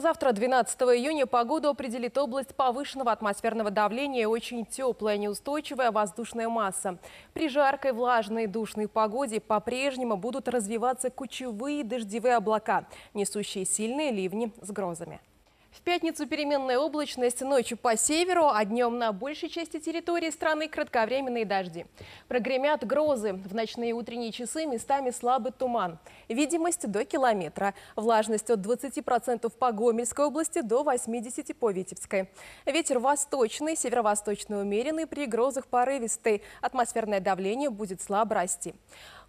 Завтра, 12 июня, погода определит область повышенного атмосферного давления и очень теплая, неустойчивая воздушная масса. При жаркой, влажной, и душной погоде по-прежнему будут развиваться кучевые дождевые облака, несущие сильные ливни с грозами. В пятницу переменная облачность ночью по северу, а днем на большей части территории страны кратковременные дожди. Прогремят грозы. В ночные и утренние часы местами слабый туман. Видимость до километра. Влажность от 20% по Гомельской области до 80% по Витебской. Ветер восточный, северо-восточный умеренный, при грозах порывистый. Атмосферное давление будет слабо расти.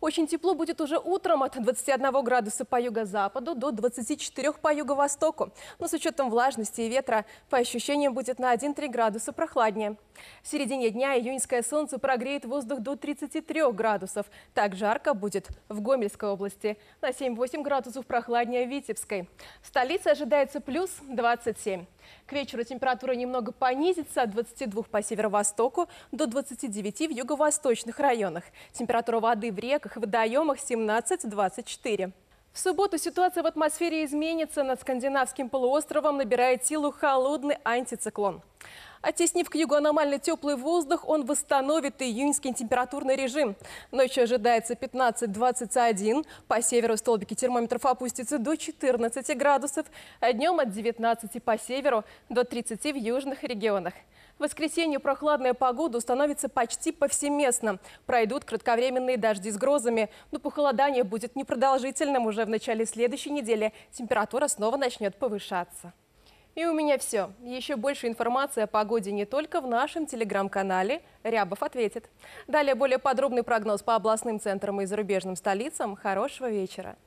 Очень тепло будет уже утром от 21 градуса по юго-западу до 24 по юго-востоку. Но с учетом влажности и ветра, по ощущениям будет на 1-3 градуса прохладнее. В середине дня июньское солнце прогреет воздух до 33 градусов. Так жарко будет в Гомельской области. На 7-8 градусов прохладнее в Витебской. В столице ожидается плюс 27. К вечеру температура немного понизится от 22 по северо-востоку до 29 в юго-восточных районах. Температура воды в реках и водоемах 17-24. В субботу ситуация в атмосфере изменится. Над скандинавским полуостровом набирает силу холодный антициклон. Оттеснив к югу аномально теплый воздух, он восстановит июньский температурный режим. Ночью ожидается 15-21. По северу столбики термометров опустятся до 14 градусов, а днем от 19 по северу до 30 в южных регионах. В воскресенье прохладная погода установится почти повсеместно. Пройдут кратковременные дожди с грозами, но похолодание будет непродолжительным. Уже в начале следующей недели температура снова начнет повышаться. И у меня все. Еще больше информации о погоде не только в нашем телеграм-канале «Рябов ответит». Далее более подробный прогноз по областным центрам и зарубежным столицам. Хорошего вечера.